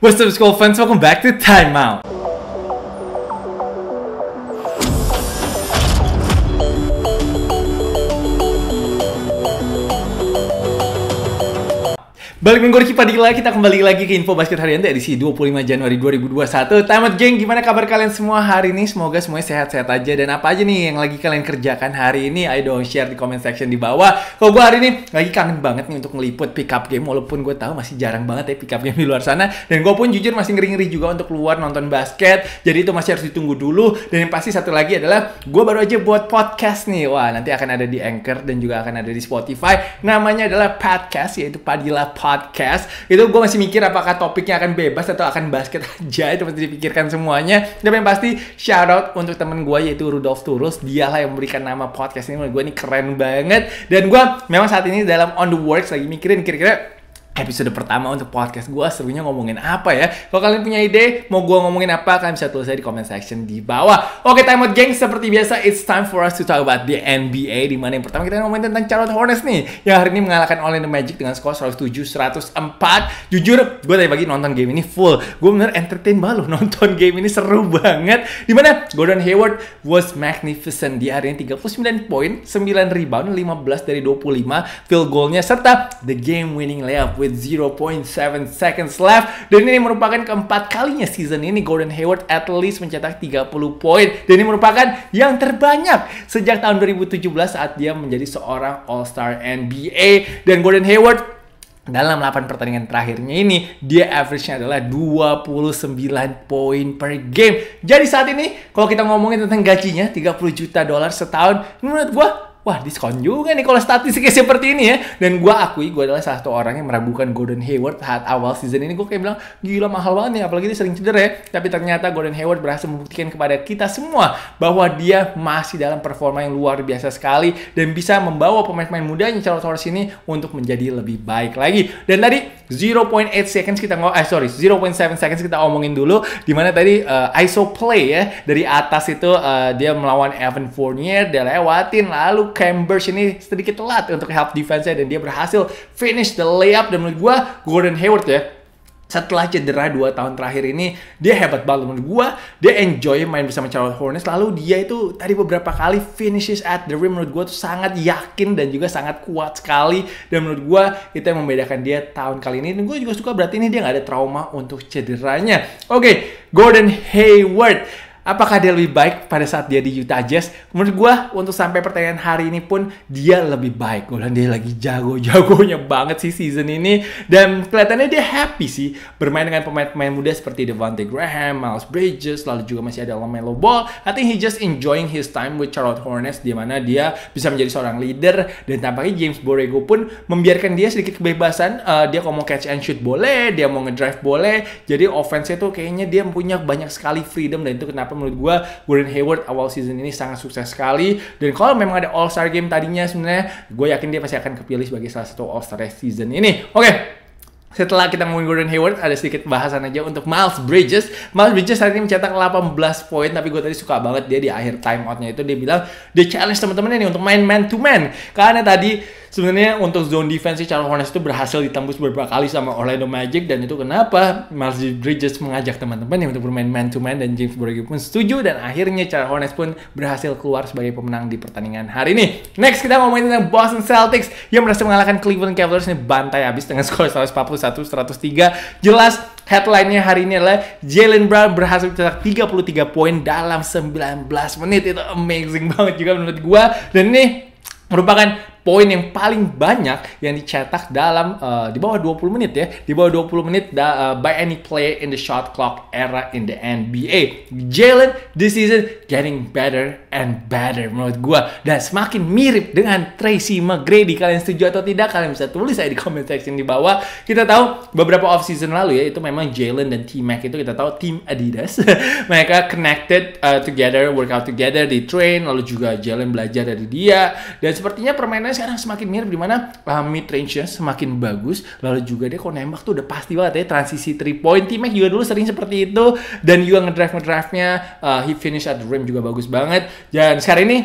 What's up, Skull fans? Welcome back to Timeout. Balik minggu Ricky Padilla, kita kembali lagi ke Info Basket Harian edisi 25 Januari 2021. Tamat geng, gimana kabar kalian semua hari ini? Semoga semuanya sehat-sehat aja dan apa aja nih yang lagi kalian kerjakan hari ini? Ayo dong share di comment section di bawah. Kalau gue hari ini lagi kangen banget nih untuk ngeliput pick up game walaupun gue tahu masih jarang banget ya pick up game di luar sana dan gue pun jujur masih ngeri-ngeri juga untuk keluar nonton basket. Jadi itu masih harus ditunggu dulu dan yang pasti satu lagi adalah gue baru aja buat podcast nih. Wah, nanti akan ada di Anchor dan juga akan ada di Spotify. Namanya adalah podcast yaitu Padilla Podcast podcast itu gue masih mikir apakah topiknya akan bebas atau akan basket aja itu pasti dipikirkan semuanya tapi yang pasti shout out untuk temen gue yaitu Rudolf Turus dialah yang memberikan nama podcast ini menurut gue ini keren banget dan gue memang saat ini dalam on the works lagi mikirin kira-kira episode pertama untuk podcast gue serunya ngomongin apa ya. Kalau kalian punya ide, mau gue ngomongin apa, kalian bisa tulis di comment section di bawah. Oke, time out geng. Seperti biasa, it's time for us to talk about the NBA. Di mana yang pertama kita ngomongin tentang Charlotte Hornets nih. Yang hari ini mengalahkan Orlando Magic dengan skor 107-104. Jujur, gue tadi pagi nonton game ini full. Gue bener entertain banget loh nonton game ini seru banget. Di mana? Gordon Hayward was magnificent. di hari ini 39 poin, 9 rebound, 15 dari 25 field goalnya serta the game winning layup with with 0.7 seconds left. Dan ini merupakan keempat kalinya season ini Gordon Hayward at least mencetak 30 poin. Dan ini merupakan yang terbanyak sejak tahun 2017 saat dia menjadi seorang All-Star NBA. Dan Gordon Hayward dalam 8 pertandingan terakhirnya ini dia average-nya adalah 29 poin per game. Jadi saat ini kalau kita ngomongin tentang gajinya 30 juta dolar setahun menurut gua wah diskon juga nih kalau statistiknya seperti ini ya. Dan gue akui gue adalah salah satu orang yang meragukan Gordon Hayward saat awal season ini. Gue kayak bilang gila mahal banget nih apalagi dia sering cedera ya. Tapi ternyata Gordon Hayward berhasil membuktikan kepada kita semua bahwa dia masih dalam performa yang luar biasa sekali dan bisa membawa pemain-pemain mudanya Charlotte Horse ini untuk menjadi lebih baik lagi. Dan tadi 0.8 seconds kita ngomong, eh sorry, 0.7 seconds kita omongin dulu, dimana tadi uh, ISO play ya, dari atas itu uh, dia melawan Evan Fournier, dia lewatin, lalu Cambridge sini ini sedikit telat untuk help defense-nya, dan dia berhasil finish the layup, dan menurut gue Gordon Hayward ya, setelah cedera 2 tahun terakhir ini dia hebat banget menurut gua dia enjoy main bersama Charles Hornets lalu dia itu tadi beberapa kali finishes at the rim menurut gua tuh sangat yakin dan juga sangat kuat sekali dan menurut gua itu yang membedakan dia tahun kali ini dan gua juga suka berarti ini dia nggak ada trauma untuk cederanya oke okay, Gordon Hayward Apakah dia lebih baik pada saat dia di Utah Jazz? Menurut gue untuk sampai pertanyaan hari ini pun dia lebih baik. Gue bilang dia lagi jago-jagonya banget sih season ini. Dan kelihatannya dia happy sih bermain dengan pemain-pemain muda seperti Devante Graham, Miles Bridges, lalu juga masih ada Lamelo Ball. I think he just enjoying his time with Charlotte Hornets di mana dia bisa menjadi seorang leader dan tampaknya James Borrego pun membiarkan dia sedikit kebebasan. Uh, dia kalau mau catch and shoot boleh, dia mau ngedrive boleh. Jadi offense nya tuh kayaknya dia punya banyak sekali freedom dan itu kenapa menurut gue Gordon Hayward awal season ini sangat sukses sekali dan kalau memang ada All Star game tadinya sebenarnya gue yakin dia pasti akan kepilih sebagai salah satu All Star season ini oke okay setelah kita ngomongin Gordon Hayward, ada sedikit bahasan aja untuk Miles Bridges. Miles Bridges saat ini mencetak 18 poin, tapi gue tadi suka banget dia di akhir timeoutnya itu dia bilang dia challenge teman-temannya nih untuk main man to man. Karena tadi sebenarnya untuk zone defense sih Charles Hornets itu berhasil ditembus beberapa kali sama Orlando Magic dan itu kenapa Miles Bridges mengajak teman-temannya untuk bermain man to man dan James Borrego pun setuju dan akhirnya Charles Hornets pun berhasil keluar sebagai pemenang di pertandingan hari ini. Next kita mau ngomongin tentang Boston Celtics yang berhasil mengalahkan Cleveland Cavaliers ini bantai habis dengan skor 141-103. Jelas headline-nya hari ini adalah Jalen Brown berhasil mencetak 33 poin dalam 19 menit. Itu amazing banget juga menurut gua. Dan ini merupakan poin yang paling banyak yang dicetak dalam uh, di bawah 20 menit ya, di bawah 20 menit da, uh, by any player in the shot clock era in the NBA. Jalen this season getting better and better menurut gue dan semakin mirip dengan Tracy McGrady. Kalian setuju atau tidak? Kalian bisa tulis saya di comment section di bawah. Kita tahu beberapa off season lalu ya itu memang Jalen dan T-Mac itu kita tahu tim Adidas mereka connected uh, together, workout together, di train lalu juga Jalen belajar dari dia dan sepertinya permainan sekarang semakin mirip dimana uh, mid range-nya semakin bagus lalu juga dia kalau nembak tuh udah pasti banget ya transisi 3 point T-Mac juga dulu sering seperti itu dan juga ngedrive ngedrive-nya uh, he finish at the rim juga bagus banget dan sekarang ini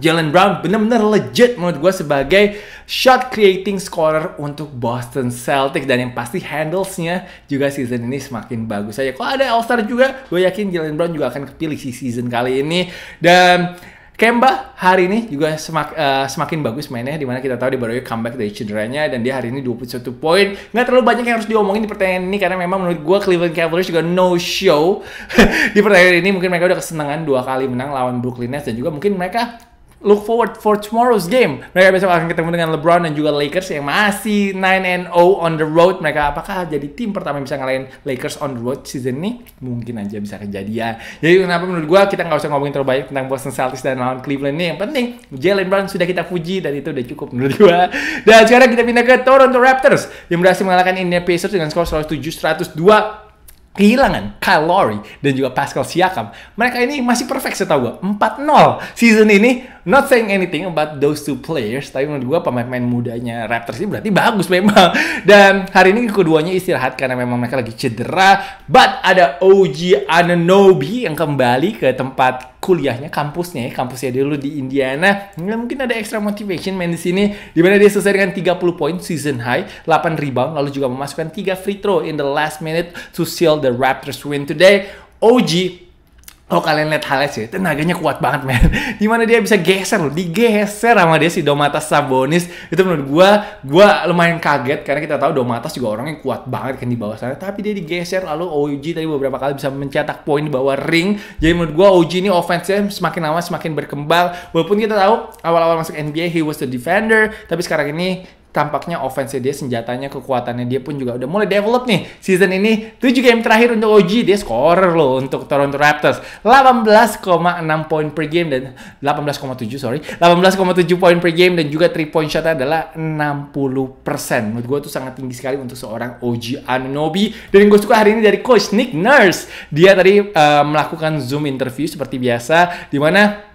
Jalen Brown benar benar legit menurut gue sebagai shot creating scorer untuk Boston Celtics dan yang pasti handlesnya juga season ini semakin bagus aja. Kalau ada All Star juga, gue yakin Jalen Brown juga akan kepilih si season kali ini dan Kemba hari ini juga semak, uh, semakin bagus mainnya dimana kita tahu dia baru comeback dari cederanya dan dia hari ini 21 poin nggak terlalu banyak yang harus diomongin di pertandingan ini karena memang menurut gue Cleveland Cavaliers juga no show di pertandingan ini mungkin mereka udah kesenangan dua kali menang lawan Brooklyn Nets dan juga mungkin mereka look forward for tomorrow's game. Mereka besok akan ketemu dengan LeBron dan juga Lakers yang masih 9 0 on the road. Mereka apakah jadi tim pertama yang bisa ngalahin Lakers on the road season ini? Mungkin aja bisa kejadian. Jadi kenapa menurut gue kita nggak usah ngomongin terlalu banyak tentang Boston Celtics dan lawan Cleveland ini. Yang penting Jalen Brown sudah kita puji dan itu udah cukup menurut gue. Dan sekarang kita pindah ke Toronto Raptors yang berhasil mengalahkan Indiana Pacers dengan skor 107-102 kehilangan Kyle dan juga Pascal Siakam, mereka ini masih perfect setahu gue. 4-0 season ini. Not saying anything about those two players, tapi menurut gue pemain-pemain mudanya Raptors ini berarti bagus memang. Dan hari ini keduanya istirahat karena memang mereka lagi cedera. But ada OG Ananobi yang kembali ke tempat kuliahnya kampusnya ya kampusnya dulu di Indiana nggak mungkin ada extra motivation main di sini di mana dia selesai dengan 30 poin season high 8 rebound lalu juga memasukkan 3 free throw in the last minute to seal the Raptors win today OG kalau kalian lihat highlights ya, tenaganya kuat banget men. Gimana dia bisa geser loh, digeser sama dia si Domatas Sabonis. Itu menurut gue gue lumayan kaget karena kita tahu Domatas juga orang yang kuat banget kan di bawah sana. Tapi dia digeser lalu OG tadi beberapa kali bisa mencetak poin di bawah ring. Jadi menurut gue OG ini offense-nya semakin lama semakin berkembang. Walaupun kita tahu awal-awal masuk NBA he was the defender, tapi sekarang ini tampaknya offense dia, senjatanya, kekuatannya dia pun juga udah mulai develop nih season ini. 7 game terakhir untuk OG, dia scorer loh untuk Toronto Raptors. 18,6 poin per game dan 18,7 sorry, 18,7 poin per game dan juga 3 point shot adalah 60%. Menurut gue tuh sangat tinggi sekali untuk seorang OG Anunobi. Dan yang gue suka hari ini dari coach Nick Nurse. Dia tadi uh, melakukan Zoom interview seperti biasa di mana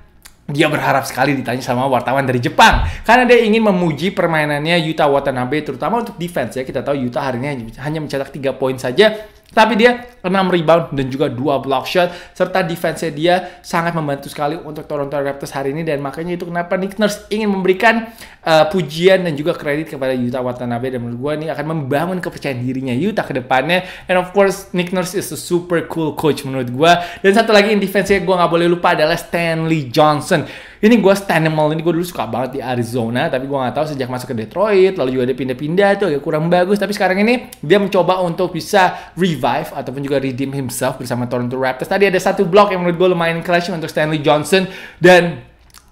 dia berharap sekali ditanya sama wartawan dari Jepang karena dia ingin memuji permainannya Yuta Watanabe terutama untuk defense ya. Kita tahu Yuta hari ini hanya mencetak tiga poin saja tapi dia 6 rebound dan juga dua block shot serta defense-nya dia sangat membantu sekali untuk Toronto Raptors hari ini dan makanya itu kenapa Nick Nurse ingin memberikan uh, pujian dan juga kredit kepada Utah Watanabe dan menurut gue ini akan membangun kepercayaan dirinya Utah ke depannya and of course Nick Nurse is a super cool coach menurut gue dan satu lagi in defense-nya gue gak boleh lupa adalah Stanley Johnson ini gue Stanimal ini gue dulu suka banget di Arizona tapi gue nggak tahu sejak masuk ke Detroit lalu juga dia pindah-pindah tuh agak kurang bagus tapi sekarang ini dia mencoba untuk bisa revive ataupun juga redeem himself bersama Toronto Raptors tadi ada satu blok yang menurut gue lumayan clutch untuk Stanley Johnson dan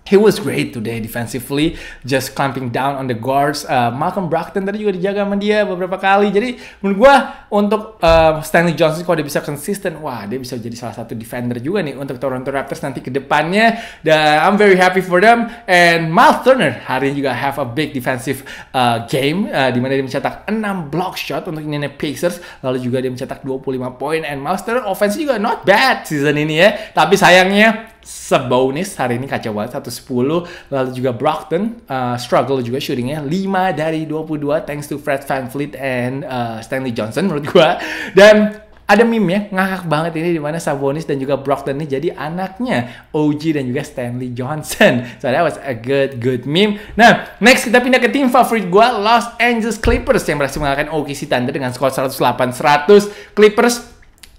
He was great today defensively, just clamping down on the guards. Uh, Malcolm Brockton tadi juga dijaga sama dia beberapa kali. Jadi menurut gue untuk uh, Stanley Johnson kalau dia bisa konsisten, wah dia bisa jadi salah satu defender juga nih untuk Toronto Raptors nanti ke depannya. Dan I'm very happy for them. And Miles Turner hari ini juga have a big defensive uh, game uh, di mana dia mencetak 6 block shot untuk Indiana Pacers, lalu juga dia mencetak 25 poin. And Miles Turner offense juga not bad season ini ya. Tapi sayangnya Sabonis hari ini kacau banget 110 lalu juga Brockton uh, struggle juga shootingnya 5 dari 22 thanks to Fred Van Fleet and uh, Stanley Johnson menurut gua dan ada meme ya ngakak banget ini dimana Sabonis dan juga Brockton ini jadi anaknya OG dan juga Stanley Johnson so that was a good good meme nah next kita pindah ke tim favorit gue Los Angeles Clippers yang berhasil mengalahkan OKC Thunder dengan skor 108-100 Clippers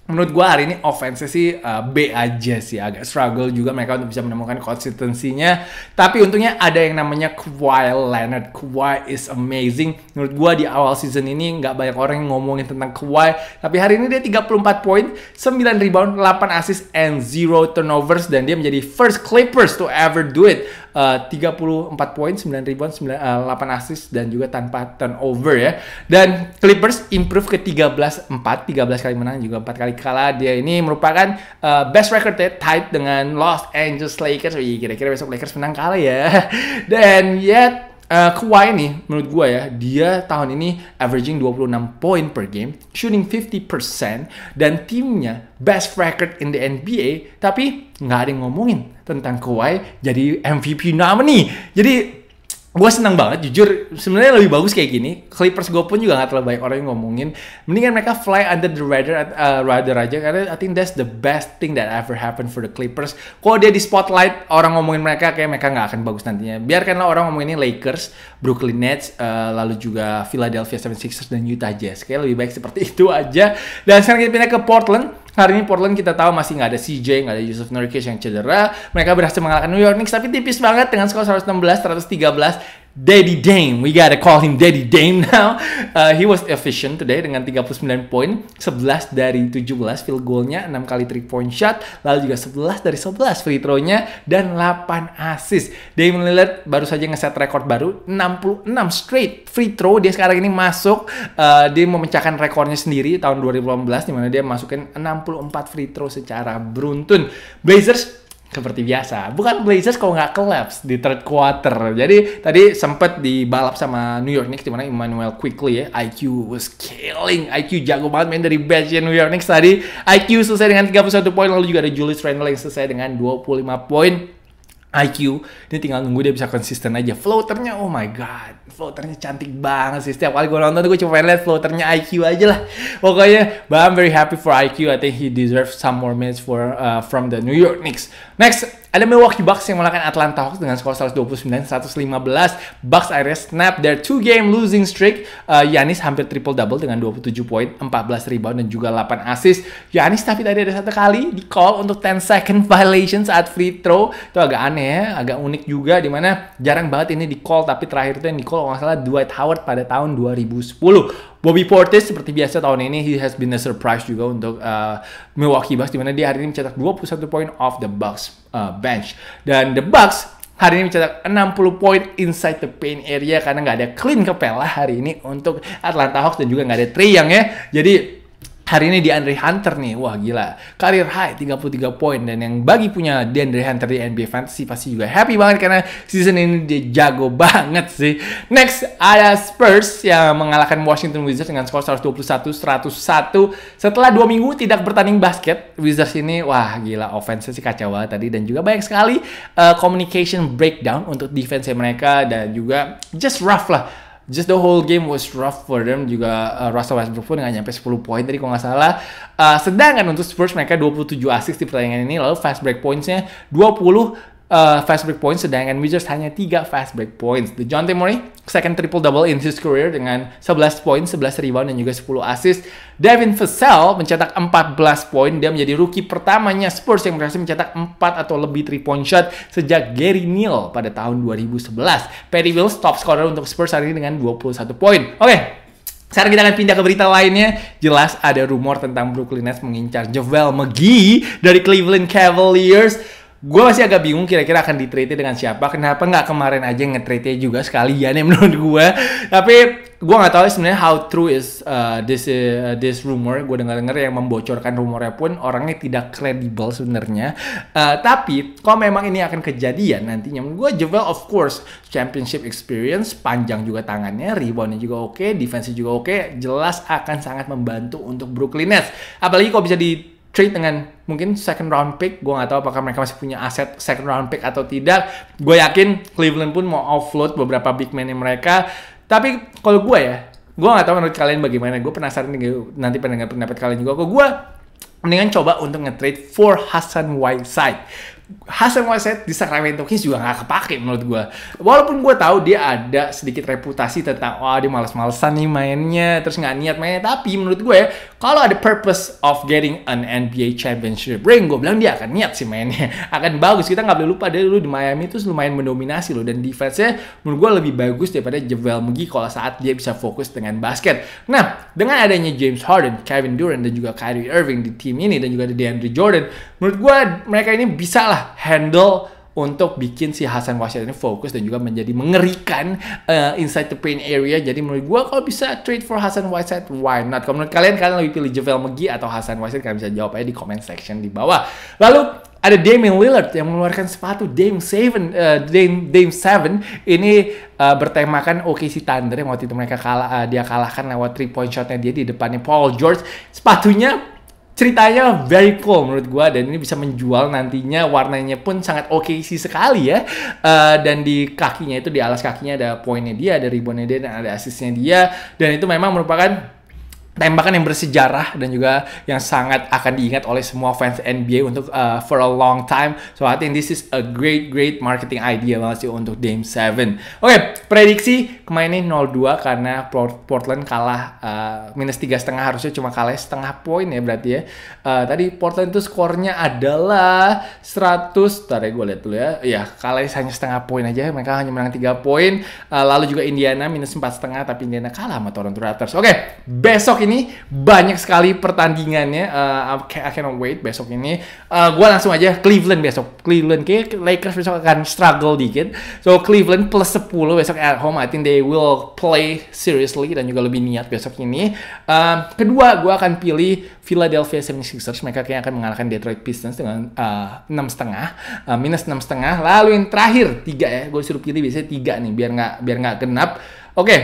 menurut gue hari ini offense sih uh, B aja sih agak struggle juga mereka untuk bisa menemukan konsistensinya tapi untungnya ada yang namanya Kawhi Leonard Kawhi is amazing menurut gue di awal season ini nggak banyak orang yang ngomongin tentang Kawhi tapi hari ini dia 34 poin 9 rebound 8 assist and zero turnovers dan dia menjadi first Clippers to ever do it 34 eh, poin, 9 rebound, 9, uh, 8 assist dan juga tanpa turnover ya. Dan Clippers improve ke 13-4, 13 kali menang juga 4 kali kalah. Dia ini merupakan uh, best record ya, tied dengan Los Angeles Lakers. kira-kira besok Lakers menang kalah ya. Dan yet ya, Uh, Kawhi nih, menurut gue ya, dia tahun ini averaging 26 poin per game, shooting 50%, dan timnya best record in the NBA, tapi nggak ada yang ngomongin tentang Kawhi jadi MVP nominee. Jadi gue senang banget jujur sebenarnya lebih bagus kayak gini Clippers gue pun juga gak terlalu banyak orang yang ngomongin mendingan mereka fly under the radar uh, radar aja karena I think that's the best thing that ever happened for the Clippers kok dia di spotlight orang ngomongin mereka kayak mereka nggak akan bagus nantinya biarkanlah orang ngomongin Lakers Brooklyn Nets uh, lalu juga Philadelphia 76ers dan Utah Jazz kayak lebih baik seperti itu aja dan sekarang kita pindah ke Portland Hari ini Portland kita tahu masih nggak ada CJ, nggak ada Yusuf Nurkic yang cedera. Mereka berhasil mengalahkan New York Knicks tapi tipis banget dengan skor 116-113 Daddy Dame. We gotta call him Daddy Dame now. Uh, he was efficient today dengan 39 poin, 11 dari 17 field goalnya, 6 kali 3 point shot, lalu juga 11 dari 11 free throw-nya dan 8 assist. Damian Lillard baru saja ngeset rekor baru 66 straight free throw. Dia sekarang ini masuk uh, dia memecahkan rekornya sendiri tahun 2018 di mana dia masukin 64 free throw secara beruntun. Blazers seperti biasa. Bukan Blazers kalau nggak collapse di third quarter. Jadi tadi sempat dibalap sama New York Knicks dimana Emmanuel Quickly ya, IQ was killing. IQ jago banget main dari bench ya New York Knicks tadi. IQ selesai dengan 31 poin lalu juga ada Julius Randle yang selesai dengan 25 poin. IQ, ini tinggal nunggu dia bisa konsisten aja. Floaternya, oh my god, floaternya cantik banget sih. Setiap kali gue nonton gue cuma lihat floaternya IQ aja lah. Pokoknya, but I'm very happy for IQ. I think he deserves some more minutes for uh, from the New York Knicks. Next, ada Milwaukee Bucks yang mengalahkan Atlanta Hawks dengan skor 129-115. Bucks akhirnya snap their two game losing streak. Uh, eh, Yanis hampir triple double dengan 27 poin, 14 rebound dan juga 8 assist. Yanis tapi tadi ada satu kali di call untuk 10 second violation saat free throw. Itu agak aneh ya, agak unik juga dimana jarang banget ini di call tapi terakhir itu yang di call kalau nggak salah Dwight Howard pada tahun 2010. Bobby Portis seperti biasa tahun ini he has been a surprise juga untuk uh, Milwaukee Bucks mana dia hari ini mencetak 21 poin off the Bucks uh, bench dan the Bucks hari ini mencetak 60 poin inside the paint area karena nggak ada clean kepala hari ini untuk Atlanta Hawks dan juga nggak ada Trey yang ya jadi Hari ini di Andre Hunter nih, wah gila. Karir high 33 poin dan yang bagi punya di Andre Hunter di NBA Fantasy pasti juga happy banget karena season ini dia jago banget sih. Next ada Spurs yang mengalahkan Washington Wizards dengan skor 121-101 setelah dua minggu tidak bertanding basket. Wizards ini wah gila offense sih kacau banget tadi dan juga banyak sekali uh, communication breakdown untuk defense mereka dan juga just rough lah just the whole game was rough for them juga uh, Russell Westbrook pun nggak nyampe 10 poin tadi kalau nggak salah uh, sedangkan untuk Spurs mereka 27 assist di pertandingan ini lalu fast break pointsnya 20 uh, fast break points sedangkan Wizards hanya 3 fast break points. The John Murray second triple double in his career dengan 11 poin, 11 rebound dan juga 10 assist. Devin Vassell mencetak 14 poin, dia menjadi rookie pertamanya Spurs yang berhasil mencetak 4 atau lebih 3 point shot sejak Gary Neal pada tahun 2011. Perry Wills top scorer untuk Spurs hari ini dengan 21 poin. Oke, okay, sekarang kita akan pindah ke berita lainnya. Jelas ada rumor tentang Brooklyn Nets mengincar Javel McGee dari Cleveland Cavaliers gue masih agak bingung kira-kira akan ditrade dengan siapa kenapa nggak kemarin aja ngetrade juga sekalian ya menurut gue tapi gue nggak tahu ya sebenarnya how true is uh, this uh, this rumor gue dengar-dengar yang membocorkan rumornya pun orangnya tidak kredibel sebenarnya uh, tapi kalau memang ini akan kejadian nantinya gue Javel of course championship experience panjang juga tangannya reboundnya juga oke okay, defense juga oke okay, jelas akan sangat membantu untuk Brooklyn Nets apalagi kalau bisa di trade dengan mungkin second round pick. Gue gak tahu apakah mereka masih punya aset second round pick atau tidak. Gue yakin Cleveland pun mau offload beberapa big man mereka. Tapi kalau gue ya, gue gak tahu menurut kalian bagaimana. Gue penasaran nih, nanti pendengar pendapat kalian juga. Kalau gue mendingan coba untuk nge-trade for Hasan Whiteside. Hasan Whiteside di Sacramento Kings juga nggak kepake menurut gue. Walaupun gue tahu dia ada sedikit reputasi tentang wah oh, dia males malasan nih mainnya, terus nggak niat mainnya. Tapi menurut gue ya, kalau ada purpose of getting an NBA championship ring, gue bilang dia akan niat sih mainnya, akan bagus. Kita nggak boleh lupa dia dulu di Miami itu lumayan mendominasi loh dan defense-nya menurut gue lebih bagus daripada Javel McGee kalau saat dia bisa fokus dengan basket. Nah, dengan adanya James Harden, Kevin Durant dan juga Kyrie Irving di tim ini dan juga ada DeAndre Jordan, menurut gue mereka ini bisa lah handle untuk bikin si Hasan Wasir ini fokus dan juga menjadi mengerikan uh, inside the paint area. Jadi menurut gue kalau bisa trade for Hasan Whiteside, why not? Kalau menurut kalian, kalian lebih pilih Javel McGee atau Hasan Whiteside? Kalian bisa jawab aja di comment section di bawah. Lalu ada Damian Lillard yang mengeluarkan sepatu Dame Seven, uh, Dame, Dame Seven ini uh, bertemakan OKC Thunder yang waktu itu mereka kalah, uh, dia kalahkan lewat three point shotnya dia di depannya Paul George. Sepatunya ceritanya very cool menurut gue dan ini bisa menjual nantinya warnanya pun sangat oke okay sih sekali ya uh, dan di kakinya itu di alas kakinya ada poinnya dia ada ribbonnya dia dan ada asisnya dia dan itu memang merupakan tembakan yang bersejarah dan juga yang sangat akan diingat oleh semua fans NBA untuk uh, for a long time. So I think this is a great great marketing idea banget sih untuk Game 7. Oke, okay, prediksi kemarin ini 0-2 karena Portland kalah uh, minus tiga setengah harusnya cuma kalah setengah poin ya berarti ya. Uh, tadi Portland itu skornya adalah 100. Tadi gue lihat dulu ya. Ya, kalah hanya setengah poin aja. Mereka hanya menang 3 poin. Uh, lalu juga Indiana minus empat setengah tapi Indiana kalah sama Toronto Raptors. Oke, okay, besok ini ini banyak sekali pertandingannya. Uh, I cannot wait besok ini. Uh, eh, gue langsung aja Cleveland besok. Cleveland kayak Lakers besok akan struggle dikit. So Cleveland plus 10 besok at home. I think they will play seriously dan juga lebih niat besok ini. Uh, kedua gue akan pilih Philadelphia 76ers. Mereka kayaknya akan mengalahkan Detroit Pistons dengan enam uh, setengah uh, minus enam setengah. Lalu yang terakhir tiga ya. Gue suruh pilih biasanya tiga nih biar nggak biar nggak genap. Oke. Okay.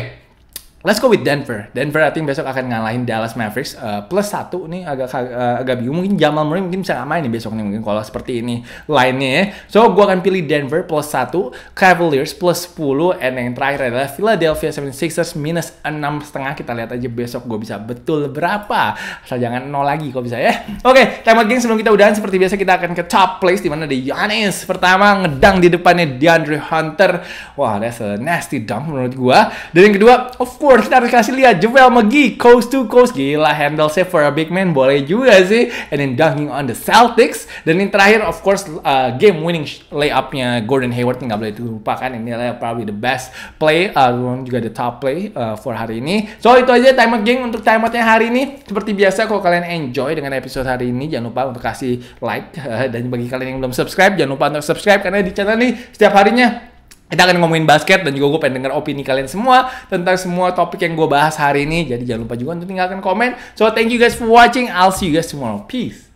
Let's go with Denver. Denver I think besok akan ngalahin Dallas Mavericks uh, plus satu nih agak uh, agak bingung mungkin Jamal Murray mungkin bisa ngamain main nih besok nih mungkin kalau seperti ini lainnya ya. So gue akan pilih Denver plus satu, Cavaliers plus 10, and yang terakhir adalah Philadelphia 76ers minus enam setengah. Kita lihat aja besok gue bisa betul berapa. Asal jangan nol lagi kalau bisa ya. Oke, okay, time out geng sebelum kita udahan seperti biasa kita akan ke top place di mana ada Giannis pertama ngedang di depannya DeAndre Hunter. Wah, that's a nasty dunk menurut gue. Dan yang kedua, of course Clippers kita harus kasih lihat Joel McGee coast to coast gila handle save for a ya, big man boleh juga sih and then dunking on the Celtics dan yang terakhir of course uh, game winning layupnya Gordon Hayward nggak boleh dilupakan ini adalah probably the best play uh, juga the top play uh, for hari ini so itu aja timeout game untuk timeoutnya hari ini seperti biasa kalau kalian enjoy dengan episode hari ini jangan lupa untuk kasih like uh, dan bagi kalian yang belum subscribe jangan lupa untuk subscribe karena di channel ini setiap harinya kita akan ngomongin basket dan juga gue pengen denger opini kalian semua tentang semua topik yang gue bahas hari ini. Jadi jangan lupa juga untuk tinggalkan komen. So thank you guys for watching. I'll see you guys tomorrow. Peace.